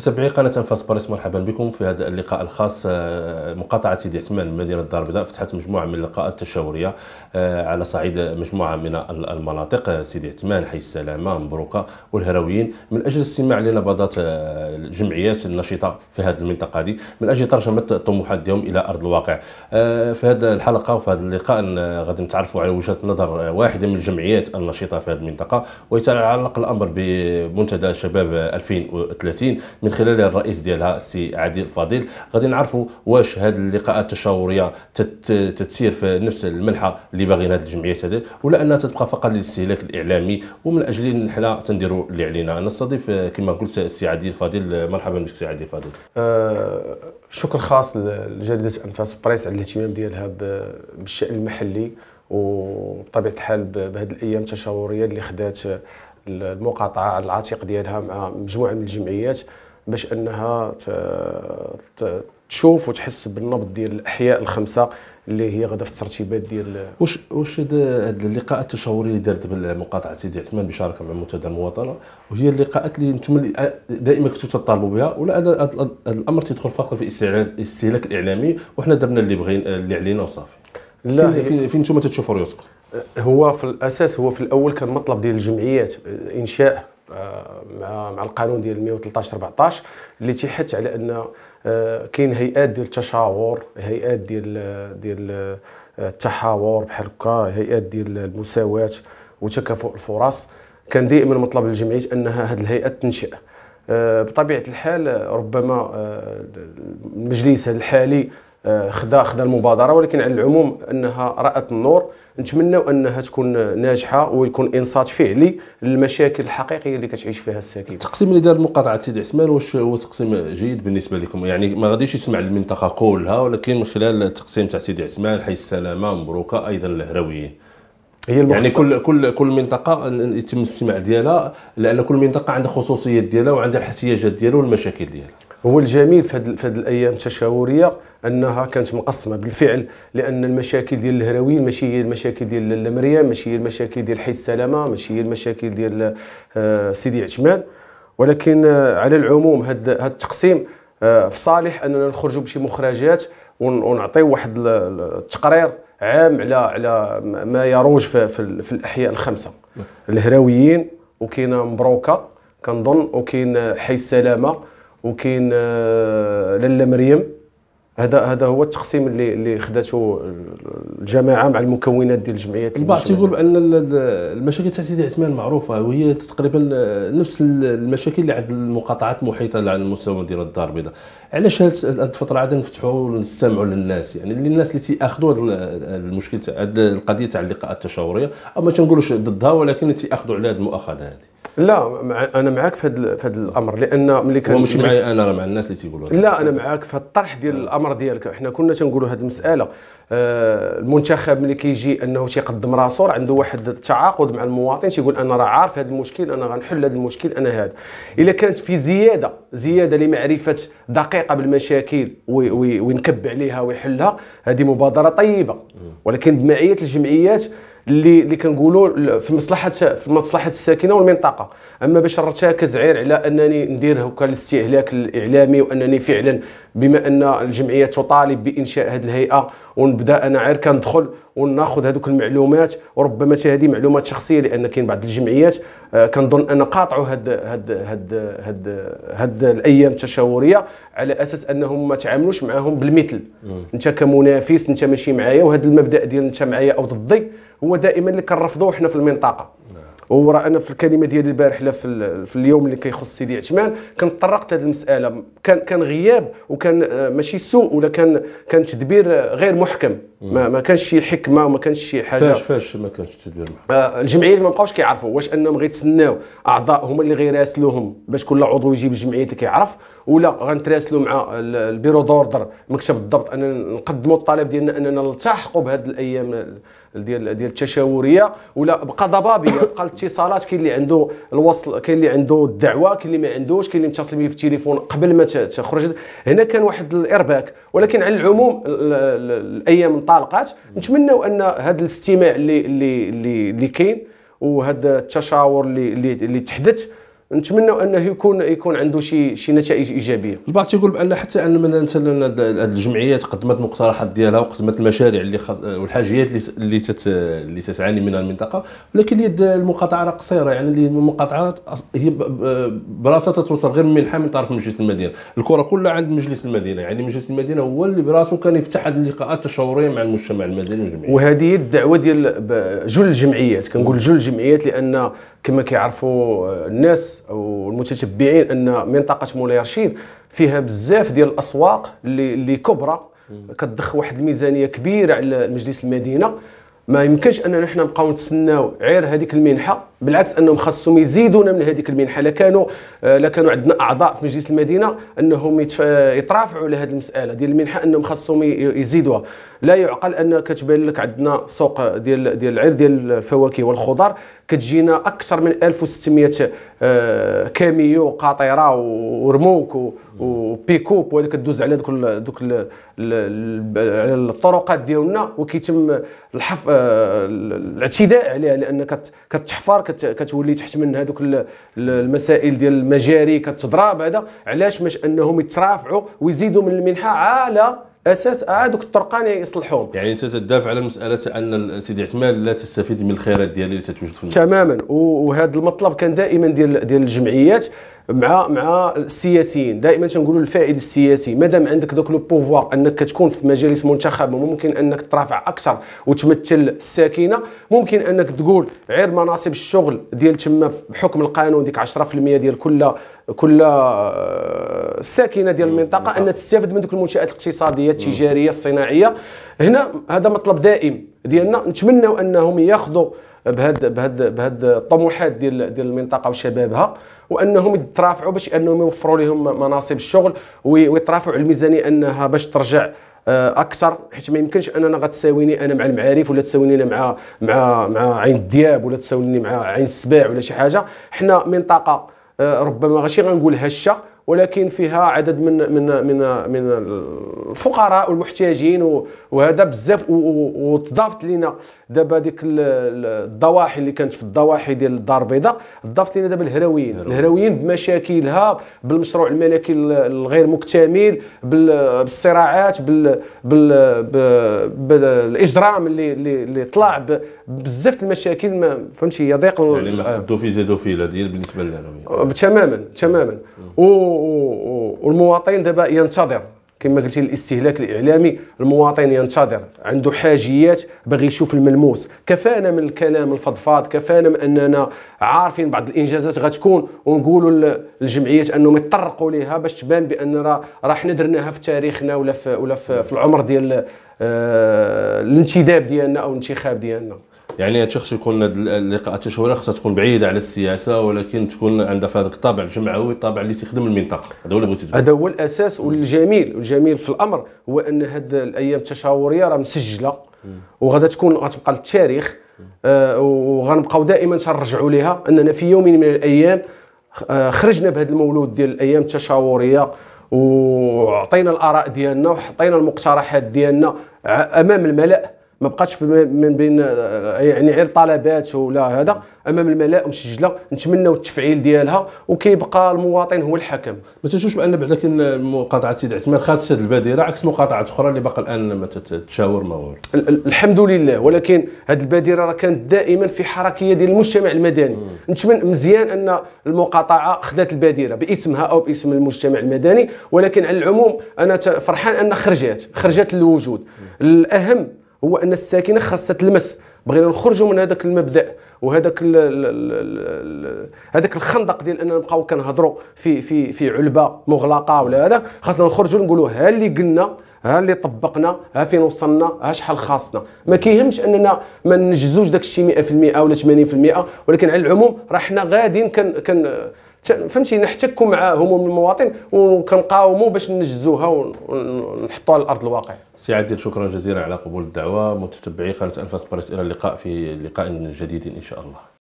متابعي قناه انفاس باريس مرحبا بكم في هذا اللقاء الخاص آه، مقاطعه سيدي عثمان مدينة الدار البيضاء فتحت مجموعه من اللقاءات التشاوريه آه، على صعيد مجموعه من المناطق آه، سيدي عثمان حي السلامه مبروكه والهراويين من اجل الاستماع لنبضات الجمعيات النشطه في هذه المنطقه هذه من اجل ترجمه طموحات ديالهم الى ارض الواقع في هذه الحلقه وفي هذا اللقاء غادي نتعرفوا على وجهه نظر واحده من الجمعيات النشطه في هذه المنطقه ويتعلق الامر بمنتدى شباب 2030 من خلال الرئيس ديالها السي عادل الفضيل غادي نعرفوا واش هذه اللقاءات التشاوريه تتسير في نفس المنحه اللي باغيين هذه الجمعيات هذه ولا انها تبقى فقط للاستهلاك الاعلامي ومن اجل ان حنا تنديروا اللي علينا نستضيف آه، كما قلت السي عادل الفضيل مرحبا بك سي عادل الفضيل أه شكر خاص لجريده انفاس بريس على الاهتمام ديالها بالشان المحلي وبطبيعه الحال بهذه الايام التشاوريه اللي خدات المقاطعه على العاتق ديالها مع مجموعه من الجمعيات باش انها تشوف وتحس بالنبض ديال الاحياء الخمسه اللي هي غدا في الترتيبات ديال واش واش هذا اللقاء التشاوري اللي دارت بالمقاطعه سيدي عثمان بشراكه مع منتدى المواطنه وهي اللقاءات اللي انتم دائما كنتوا تطالبوا بها ولا هذا الامر تيدخل فقط في الاستهلاك الاعلامي وحنا درنا اللي بغينا اللي علينا وصافي لا فين فين انتم تتشوفوا رزق هو في الاساس هو في الاول كان مطلب ديال الجمعيات انشاء مع مع القانون ديال 113 14 اللي تيحث على ان آه، كاين هيئات ديال التشاور هيئات ديال ديال آه، التحاور بحال هكا هيئات ديال المساواه وتكافؤ الفرص كان دائما مطلب الجمعيه انها هذه الهيئات تنشئ آه، بطبيعه الحال ربما المجلس الحالي خدا خدا المبادره ولكن على العموم انها رات النور نتمنوا انها تكون ناجحه ويكون انصات فعلي للمشاكل الحقيقيه اللي كتعيش فيها الساكنه التقسيم اللي دار مقاطعه سيدي عثمان واش هو تقسيم جيد بالنسبه لكم يعني ما غاديش يسمع المنطقه كلها ولكن من خلال التقسيم تاع سيدي عثمان حي السلامه مبروكه ايضا الهرويين هي يعني كل كل كل منطقه يتم السمع ديالها لان كل منطقه عندها خصوصيات ديالها وعندها الاحتياجات ديالها والمشاكل ديالها هو الجميل في هذه الايام التشاوريه انها كانت مقسمه بالفعل لان المشاكل ديال الهراويين ماشي هي المشاكل ديال مريم ماشي هي المشاكل ديال حي السلامه ماشي هي المشاكل ديال آه، سيدي عثمان ولكن آه، على العموم هذا التقسيم آه، في صالح اننا نخرجوا بشي مخرجات ونعطيو واحد التقرير عام على على ما يروج في, في, في الاحياء الخمسه الهراويين وكاينه مبروكه كنظن وكاين حي السلامه وكاين لاله مريم هذا هذا هو التقسيم اللي اللي خداته الجماعه مع المكونات ديال الجمعيات البعض تيقول بان المشاكل تاع سيدي عثمان معروفه وهي تقريبا آه، نفس المشاكل اللي عند المقاطعات المحيطه على المستوى ديال الدار البيضاء علاش هذه الفتره عاد نفتحوا ونستمعوا للناس يعني الناس اللي تياخذوا المشكل تاع القضيه تاع اللقاءات التشاوريه او ما تنقولوش ضدها ولكن تياخذوا على هذه المؤاخذه هذه لا انا معاك في هذا الامر لان ملي كان ماشي معايا انا راه مع الناس اللي تيقولوا لا انا معاك في الطرح ديال آه. الامر ديالك حنا كنا تنقولوا هذه المساله آه المنتخب ملي كيجي انه تيقدم راسو عنده واحد التعاقد مع المواطن تيقول انا راه عارف هذا المشكل انا غنحل هذا المشكل انا هذا الا كانت في زياده زياده لمعرفه دقيقه بالمشاكل وينكب عليها ويحلها هذه مبادره طيبه ولكن بمعيه الجمعيات اللي اللي كنقولوا في مصلحه في مصلحه الساكنه والمنطقه اما باش نرتكز عير على انني ندير هكا الاستهلاك الاعلامي وانني فعلا بما ان الجمعيه تطالب بانشاء هذه الهيئه ونبدا انا عير كندخل وناخذ هذوك المعلومات وربما حتى هذه معلومات شخصيه لان كاين بعض الجمعيات آه، كنظن ان قاطعوا هاد هاد هاد هاد, هاد الايام التشاوريه على اساس انهم ما تعاملوش معاهم بالمثل انت كمنافس انت ماشي معايا وهذا المبدا ديال انت معايا او ضدي هو دائما اللي كنرفضوه حنا في المنطقه نعم. هو راه انا في الكلمه ديالي البارح لا في, في اليوم اللي كيخص سيدي عثمان طرقت لهذه المساله كان كان غياب وكان آه، ماشي سوء ولا كان كان تدبير غير محكم ما, ما كانش شي حكمه وما كانش شي حاجه فاش فاش ما كانش التدبير آه الجمعيات ما بقاوش كيعرفوا واش انهم غيتسناو اعضاء هما اللي غيراسلوهم باش كل عضو يجيب الجمعيه اللي كيعرف ولا غنتراسلوا مع البيرو دوردر مكتب الضبط اننا نقدموا الطلب ديالنا اننا نلتحقوا بهذه الايام ديال ديال التشاوريه ولا بقى ضبابيه بقى الاتصالات كاين اللي عنده الوصل كاين اللي عنده الدعوه كاين اللي ما عندوش كاين اللي متصل به في التليفون قبل ما تخرج هنا كان واحد الارباك ولكن على العموم الايام انطلقت نتمناو ان هذا الاستماع اللي اللي اللي كاين وهذا التشاور اللي اللي تحدث نتمنوا انه يكون يكون عنده شي شي نتائج ايجابيه البعض تيقول بان حتى ان مثلا هذه الجمعيات قدمت المقترحات ديالها وقدمت المشاريع اللي خز... والحاجيات اللي تت... اللي تتعاني منها المنطقه ولكن يد المقاطعه راه قصيره يعني المقاطعه هي براسها تتوصل غير منحه من طرف مجلس المدينه الكره كلها عند مجلس المدينه يعني مجلس المدينه هو اللي براسه كان يفتح هذه اللقاءات التشاوريه مع المجتمع المدني والجمعيات وهذه الدعوه ديال جل الجمعيات كنقول جل الجمعيات لان كما كيعرفوا الناس والمتتبعين ان منطقه مولاي رشيد فيها بزاف ديال الاسواق اللي اللي كبرى كتضخ واحد الميزانيه كبيره على مجلس المدينه ما يمكنش اننا حنا نبقاو نتسناو غير هذيك المنحه بالعكس انهم خاصهم يزيدونا من هذيك المنحه لكانوا آه، لكانوا عندنا اعضاء في مجلس المدينه انهم يترافعوا على هذه المساله ديال المنحه انهم خاصهم يزيدوها لا يعقل ان كتبان لك عندنا سوق ديال ديال العير ديال الفواكه والخضار كتجينا اكثر من 1600 آه، كاميو قاطره ورموك وبيكوب وهذا كدوز على دوك دوك الطرقات ديالنا وكيتم الحف... آه، الاعتداء عليها لان كتحفر كتولي تحت من هذوك المسائل ديال المجاري كتضرب هذا علاش باش انهم يترافعوا ويزيدوا من المنحه على اساس هذوك الطرقان يصلحوهم يعني انت تدافع على مساله ان سيدي عثمان لا تستفيد من الخيرات ديالها اللي تتوجد في تماما وهذا المطلب كان دائما ديال ديال الجمعيات مع مع السياسيين دائما تنقولوا الفائد السياسي مادام عندك دوك لو بوفوار انك كتكون في مجالس منتخبه ممكن انك ترافع اكثر وتمثل الساكنه ممكن انك تقول غير مناصب الشغل ديال تما بحكم القانون ديك 10% ديال كل كل الساكنه آه، ديال المنطقه ان تستافد من دوك المنشات الاقتصاديه التجاريه الصناعيه هنا هذا مطلب دائم ديالنا نتمنوا انهم ياخذوا بهاد بهاد بهاد الطموحات ديال ديال المنطقه وشبابها وانهم يترافعوا باش انهم يوفروا لهم مناصب الشغل ويترافعوا الميزانيه انها باش ترجع آه، اكثر حيت ما يمكنش اننا غتساويني انا مع المعارف ولا تساويني مع مع مع عين الدياب ولا تساويني مع عين السباع ولا شي حاجه حنا منطقه آه، ربما ماشي غنقول هشه ولكن فيها عدد من من من من الفقراء والمحتاجين وهذا بزاف وتضافت لنا دابا ديك الضواحي اللي كانت في الضواحي ديال الدار البيضاء ضافت لنا دابا الهرويين الهرويين بمشاكلها بالمشروع الملكي الغير مكتمل بالصراعات بال بال بالاجرام اللي اللي طلع بزاف المشاكل ما فهمتي يضيق يعني ما آه. خدو في زيدو فيه هذه بالنسبه للهرويين تماما تماما و والمواطن دابا ينتظر كما قلتي الاستهلاك الاعلامي المواطن ينتظر عنده حاجيات باغي يشوف الملموس كفانا من الكلام الفضفاض كفانا من اننا عارفين بعض الانجازات غتكون ونقولوا للجمعيات انهم يطرقوا ليها باش تبان بان راه راه حنا درناها في تاريخنا ولا في ولا في, العمر ديال آه، الانتداب ديالنا او الانتخاب ديالنا يعني تيخص يكون اللقاءات التشاوريه خصها تكون بعيده على السياسه ولكن تكون عندها في هذاك الطابع الجمعوي الطابع اللي تخدم المنطقه هذا هو اللي بغيتي هذا هو الاساس والجميل والجميل في الامر هو ان هاد الايام التشاوريه راه مسجله وغادا تكون غتبقى للتاريخ آه وغنبقاو دائما تنرجعوا لها اننا في يوم من الايام آه، خرجنا بهذا المولود ديال الايام التشاوريه وعطينا الاراء ديالنا وحطينا المقترحات ديالنا امام الملأ ما بقاتش في من بين يعني غير طلبات ولا هذا امام الملاء مسجله نتمناو التفعيل ديالها وكيبقى المواطن هو الحكم ما تنشوفش بان بعدا كاين مقاطعه سيد عثمان خدات هذه البادره عكس مقاطعات اخرى اللي باقا الان ما تتشاور ما والو الحمد لله ولكن هذه البادره راه كانت دائما في حركيه ديال المجتمع المدني نتمنى مزيان ان المقاطعه خدات البادره باسمها او باسم المجتمع المدني ولكن على العموم انا فرحان ان خرجت خرجت للوجود الاهم هو ان الساكنه خاصها تلمس بغينا نخرجوا من هذاك المبدا وهذاك هذاك الخندق ديال اننا نبقاو كنهضروا في في في علبه مغلقه ولا هذا خاصنا نخرجوا نقولوا ها اللي قلنا ها اللي طبقنا ها فين وصلنا ها شحال خاصنا ما كيهمش اننا ما ننجزوش داك الشيء 100% ولا 80% ولكن على العموم راه حنا غاديين كن كن فهمتي نحتكوا مع هموم المواطن وكنقاوموا باش ننجزوها ونحطوها على الارض الواقع سي عادل شكرا جزيلا على قبول الدعوه متتبعي قناه انفاس باريس الى اللقاء في لقاء جديد ان شاء الله